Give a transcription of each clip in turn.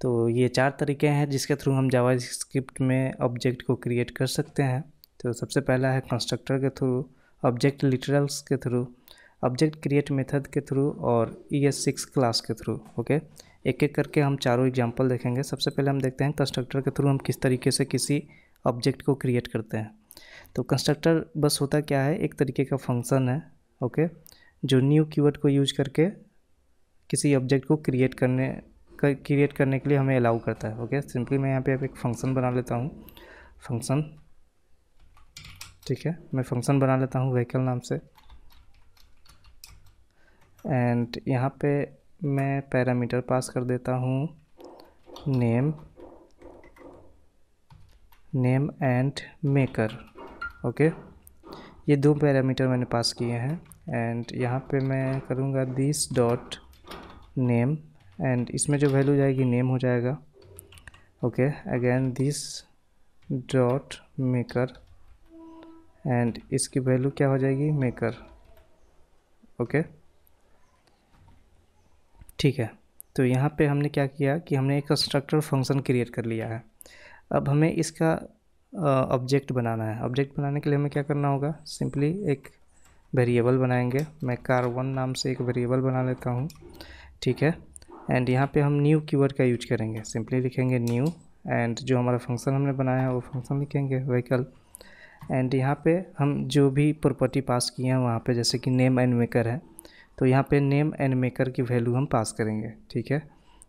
तो ये चार तरीके हैं जिसके थ्रू हम जावा स्क्रिप्ट में ऑब्जेक्ट को क्रिएट कर सकते हैं तो सबसे पहला है कंस्ट्रक्टर के थ्रू ऑब्जेक्ट लिटरल्स के थ्रू ऑब्जेक्ट क्रिएट मेथड के थ्रू और ई एस सिक्स क्लास के थ्रू ओके एक एक करके हम चारों एग्जाम्पल देखेंगे सबसे पहले हम देखते हैं कंस्ट्रक्टर के थ्रू हम किस तरीके से किसी ऑब्जेक्ट को क्रिएट करते हैं तो कंस्ट्रक्टर बस होता क्या है एक तरीके का फंक्शन है ओके जो न्यू कीवर्ड को यूज करके किसी ऑब्जेक्ट को क्रिएट करने क्रिएट करने के लिए हमें अलाउ करता है ओके सिंपली मैं यहाँ पे एक फंक्शन बना लेता हूँ फंक्शन ठीक है मैं फंक्शन बना लेता हूँ व्हीकल नाम से एंड यहाँ पे मैं पैरामीटर पास कर देता हूँ name name and maker okay ये दो पैरामीटर मैंने पास किए हैं एंड यहाँ पे मैं करूँगा दिस डॉट नेम एंड इसमें जो वैल्यू जाएगी नेम हो जाएगा okay again this dot maker and इसकी वैल्यू क्या हो जाएगी मेकर ओके ठीक है तो यहाँ पे हमने क्या किया कि हमने एक कंस्ट्रक्टर फंक्शन क्रिएट कर लिया है अब हमें इसका ऑब्जेक्ट बनाना है ऑब्जेक्ट बनाने के लिए हमें क्या करना होगा सिंपली एक वेरिएबल बनाएंगे मैं कार वन नाम से एक वेरिएबल बना लेता हूँ ठीक है एंड यहाँ पे हम न्यू कीवर्ड का यूज करेंगे सिंपली लिखेंगे न्यू एंड जो हमारा फंक्शन हमने बनाया है वो फंक्शन लिखेंगे व्हीकल एंड यहाँ पे हम जो भी प्रॉपर्टी पास किए हैं वहाँ पे जैसे कि नेम एंड मेकर है तो यहाँ पे नेम एंड मेकर की वैल्यू हम पास करेंगे ठीक है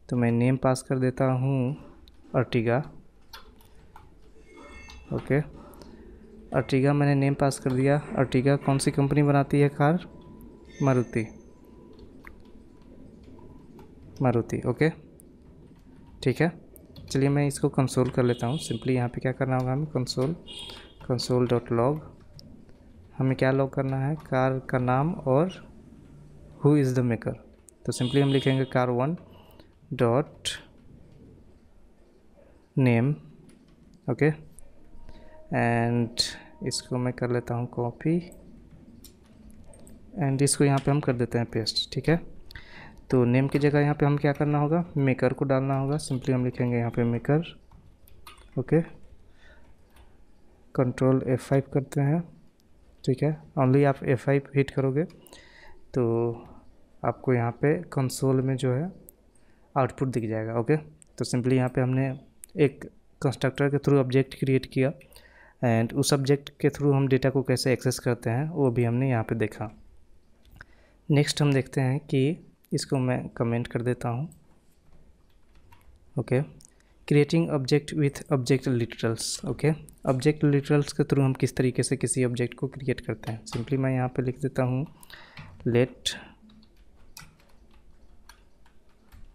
तो मैं नेम पास कर देता हूँ अर्टिगा ओके अर्टिगा मैंने नेम पास कर दिया अर्टिगा कौन सी कंपनी बनाती है कार मारुति मारुति ओके ठीक है चलिए मैं इसको कंसोल कर लेता हूँ सिंपली यहाँ पे क्या करना होगा हमें कंसोल कंसोल डॉट लॉग हमें क्या लॉग करना है कार का नाम और हु इज़ द मेकर तो सिंपली हम लिखेंगे car one dot name okay and इसको मैं कर लेता हूँ कॉपी एंड इसको यहाँ पे हम कर देते हैं पेस्ट ठीक है तो नेम की जगह यहाँ पे हम क्या करना होगा मेकर को डालना होगा सिंपली हम लिखेंगे यहाँ पे maker okay control F five करते हैं ठीक है ओनली आप एफ फाइव हिट करोगे तो आपको यहाँ पे कंसोल में जो है आउटपुट दिख जाएगा ओके तो सिंपली यहाँ पे हमने एक कंस्ट्रक्टर के थ्रू ऑब्जेक्ट क्रिएट किया एंड उस ऑब्जेक्ट के थ्रू हम डेटा को कैसे एक्सेस करते हैं वो भी हमने यहाँ पे देखा नेक्स्ट हम देखते हैं कि इसको मैं कमेंट कर देता हूँ okay creating object with object literals okay object literals के थ्रू हम किस तरीके से किसी ऑब्जेक्ट को क्रिएट करते हैं सिंपली मैं यहाँ पे लिख देता हूँ let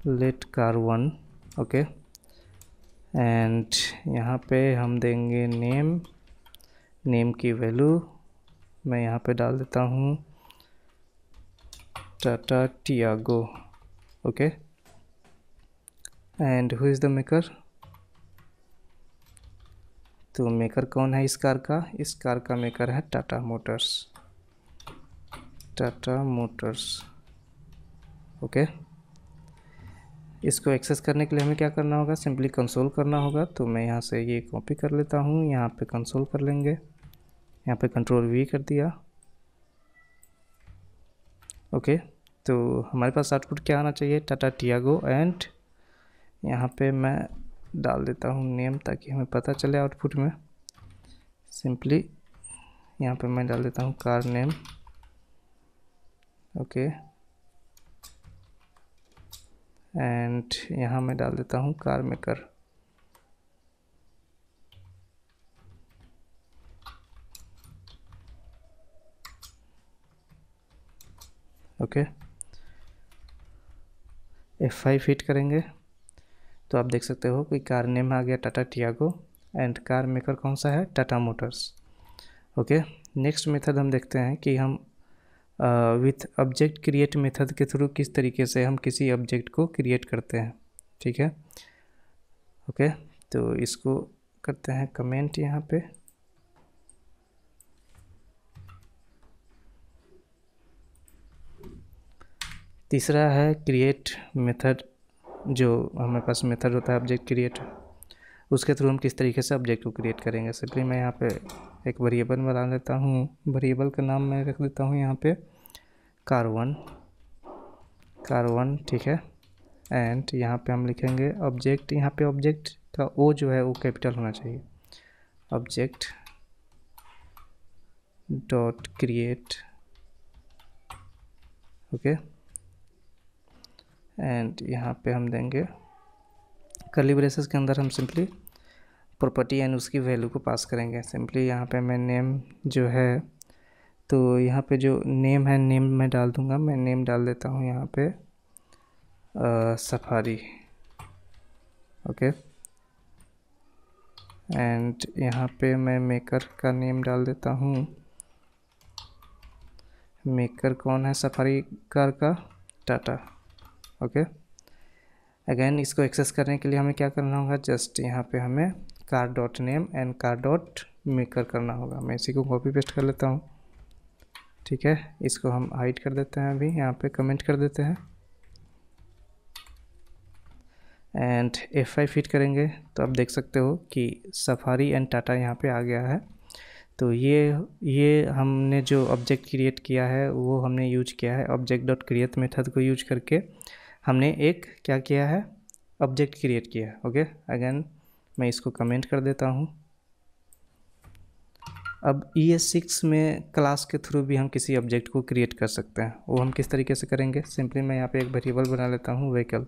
let car one okay and यहाँ पे हम देंगे नेम नेम की वैल्यू मैं यहाँ पे डाल देता हूँ Tata Tiago okay and who is the maker तो मेकर कौन है इस कार का इस कार का मेकर है Tata Motors Tata Motors okay इसको एक्सेस करने के लिए हमें क्या करना होगा सिंपली कंसोल करना होगा तो मैं यहाँ से ये कॉपी कर लेता हूँ यहाँ पे कंसोल कर लेंगे यहाँ पे कंट्रोल वी कर दिया ओके okay. तो हमारे पास आउटपुट क्या आना चाहिए टाटा टियागो एंड यहाँ पे मैं डाल देता हूँ नेम ताकि हमें पता चले आउटपुट में सिंपली यहाँ पे मैं डाल देता हूँ कार नेम ओके एंड यहाँ मैं डाल देता हूँ car maker okay F five fit करेंगे तो आप देख सकते हो कि कार नेम आ गया Tata Tiago and car maker कौन सा है Tata Motors okay next method हम देखते हैं कि हम विथ ऑब्जेक्ट क्रिएट मेथड के थ्रू किस तरीके से हम किसी ऑब्जेक्ट को क्रिएट करते हैं ठीक है ओके okay, तो इसको करते हैं कमेंट यहाँ पे तीसरा है क्रिएट मेथड जो हमारे पास मेथड होता है ऑब्जेक्ट क्रिएट उसके थ्रू हम किस तरीके से ऑब्जेक्ट को क्रिएट करेंगे सिंपली मैं यहाँ पे एक वेरिएबल बना लेता हूँ वेरिएबल का नाम मैं रख देता हूँ यहाँ पे कार वन ठीक है एंड यहाँ पे हम लिखेंगे ऑब्जेक्ट यहाँ पे ऑब्जेक्ट का ओ जो है वो कैपिटल होना चाहिए object dot create okay okay. And यहाँ पे हम देंगे कर्ली ब्रेसेस के अंदर हम सिंपली प्रॉपर्टी एंड उसकी वैल्यू को पास करेंगे सिंपली यहाँ पे मैं नेम जो है तो यहाँ पे जो नेम है नेम मैं डाल दूँगा मैं नेम डाल देता हूँ यहाँ पे आ, सफारी ओके एंड यहाँ पे मैं मेकर का नेम डाल देता हूँ मेकर कौन है सफारी कार का टाटा ओके अगेन इसको एक्सेस करने के लिए हमें क्या करना होगा जस्ट यहाँ पे हमें car dot name and car dot maker करना होगा मैं इसी को कॉपी पेस्ट कर लेता हूँ ठीक है इसको हम हाइड कर देते हैं अभी यहाँ पे कमेंट कर देते हैं एंड एफ आई फिट करेंगे तो आप देख सकते हो कि सफारी एंड टाटा यहाँ पे आ गया है तो ये ये हमने जो ऑब्जेक्ट क्रिएट किया है वो हमने यूज किया है ऑब्जेक्ट डॉट क्रिएट मेथड को यूज करके हमने एक क्या किया है ऑब्जेक्ट क्रिएट किया है ओके अगेन मैं इसको कमेंट कर देता हूँ अब ई एस सिक्स में क्लास के थ्रू भी हम किसी ऑब्जेक्ट को क्रिएट कर सकते हैं वो हम किस तरीके से करेंगे सिंपली मैं यहाँ पे एक वेरिएबल बना लेता हूँ व्हीकल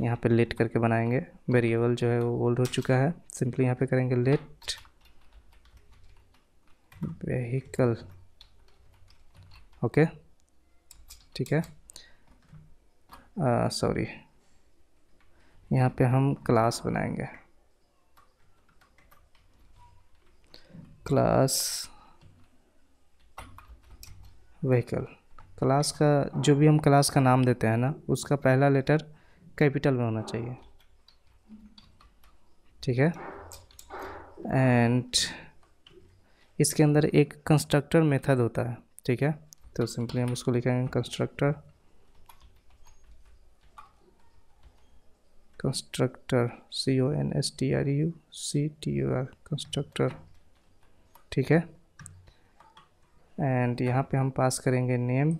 यहाँ पे लेट करके बनाएंगे वेरिएबल जो है वो ओल्ड हो चुका है सिंपली यहाँ पे करेंगे लेट वहीकल ओके ठीक है सॉरी यहाँ पे हम क्लास बनाएंगे क्लास व्हीकल क्लास का जो भी हम क्लास का नाम देते हैं ना उसका पहला लेटर कैपिटल में होना चाहिए ठीक है एंड इसके अंदर एक कंस्ट्रक्टर मेथड होता है ठीक है तो सिंपली हम उसको लिखेंगे constructor constructor C O N S T R U C T O R constructor ठीक है एंड यहाँ पे हम पास करेंगे name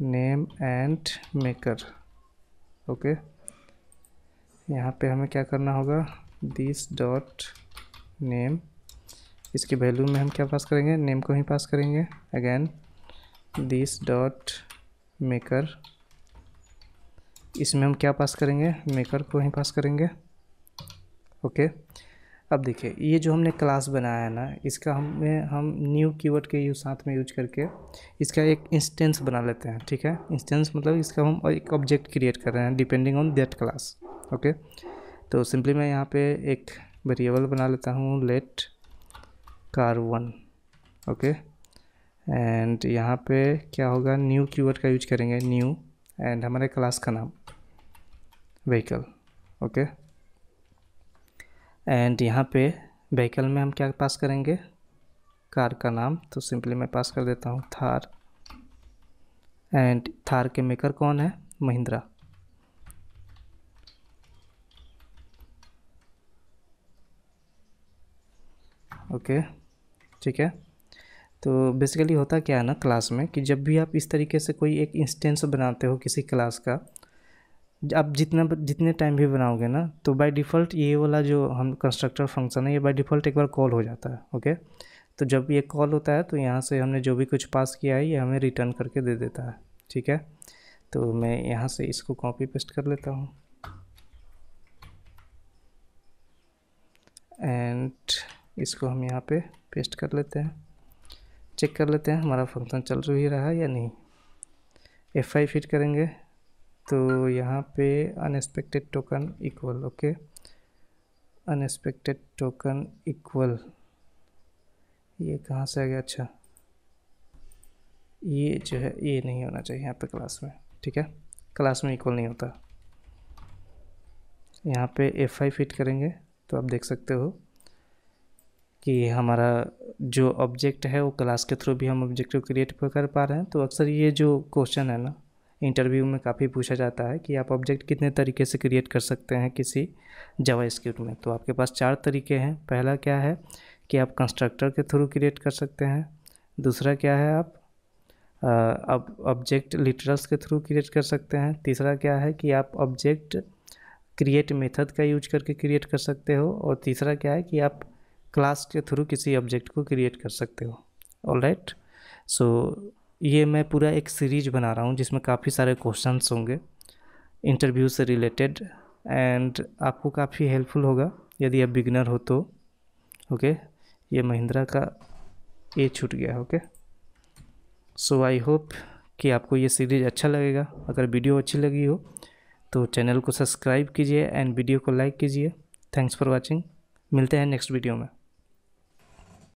name and maker okay यहाँ पे हमें क्या करना होगा दिस डॉट नेम इसके वैल्यू में हम क्या पास करेंगे नेम को ही पास करेंगे अगेन दिस डॉट मेकर इसमें हम क्या पास करेंगे मेकर को ही पास करेंगे ओके अब देखिए ये जो हमने क्लास बनाया है ना इसका हमें हम न्यू कीवर्ड के यूज साथ में यूज करके इसका एक इंस्टेंस बना लेते हैं ठीक है इंस्टेंस मतलब इसका हम एक ऑब्जेक्ट क्रिएट कर रहे हैं depending on that class okay तो सिंपली मैं यहाँ पे एक वेरिएबल बना लेता हूँ let car one okay and यहाँ पे क्या होगा न्यू कीवर्ड का यूज करेंगे न्यू एंड हमारे क्लास का नाम व्हीकल ओके एंड यहाँ पे व्हीकल में हम क्या पास करेंगे कार का नाम तो सिंपली मैं पास कर देता हूँ थार एंड थार के मेकर कौन है महिंद्रा ओके okay, ठीक है तो बेसिकली होता क्या है ना क्लास में कि जब भी आप इस तरीके से कोई एक इंस्टेंस बनाते हो किसी क्लास का आप जितना जितने टाइम भी बनाओगे ना तो बाय डिफ़ॉल्ट ये वाला जो हम कंस्ट्रक्टर फंक्शन है ये बाय डिफ़ॉल्ट एक बार कॉल हो जाता है ओके तो जब ये कॉल होता है तो यहाँ से हमने जो भी कुछ पास किया है ये हमें रिटर्न करके दे देता है ठीक है तो मैं यहाँ से इसको कॉपी पेस्ट कर लेता हूँ एंड इसको हम यहाँ पे पेस्ट कर लेते हैं चेक कर लेते हैं हमारा फंक्शन चल रही रहा है या नहीं एफ आई फिट करेंगे तो यहाँ पे unexpected token equal okay unexpected token equal ये कहाँ से आ गया अच्छा ये जो है ये नहीं होना चाहिए यहाँ पे क्लास में ठीक है क्लास में इक्वल नहीं होता यहाँ पे एफ आई फिट करेंगे तो आप देख सकते हो कि हमारा जो ऑब्जेक्ट है वो क्लास के थ्रू भी हम ऑब्जेक्ट को क्रिएट कर पा रहे हैं तो अक्सर ये जो क्वेश्चन है ना इंटरव्यू में काफ़ी पूछा जाता है कि आप ऑब्जेक्ट कितने तरीके से क्रिएट कर सकते हैं किसी जवा स्क्रिप्ट में तो आपके पास चार तरीके हैं पहला क्या है कि आप कंस्ट्रक्टर के थ्रू क्रिएट कर सकते हैं दूसरा क्या है आप अब ऑब्जेक्ट लिटरल्स के थ्रू क्रिएट कर सकते हैं तीसरा क्या है कि आप ऑब्जेक्ट क्रिएट मेथड का यूज करके क्रिएट कर सकते हो और तीसरा क्या है कि आप क्लास के थ्रू किसी ऑब्जेक्ट को क्रिएट कर सकते हो ऑल राइट सो ये मैं पूरा एक सीरीज बना रहा हूँ जिसमें काफ़ी सारे क्वेश्चंस होंगे इंटरव्यू से रिलेटेड एंड आपको काफ़ी हेल्पफुल होगा यदि आप बिगनर हो तो ओके ये महिंद्रा का ए छूट गया ओके सो आई होप कि आपको ये सीरीज अच्छा लगेगा अगर वीडियो अच्छी लगी हो तो चैनल को सब्सक्राइब कीजिए एंड वीडियो को लाइक कीजिए थैंक्स फॉर वॉचिंग मिलते हैं नेक्स्ट वीडियो में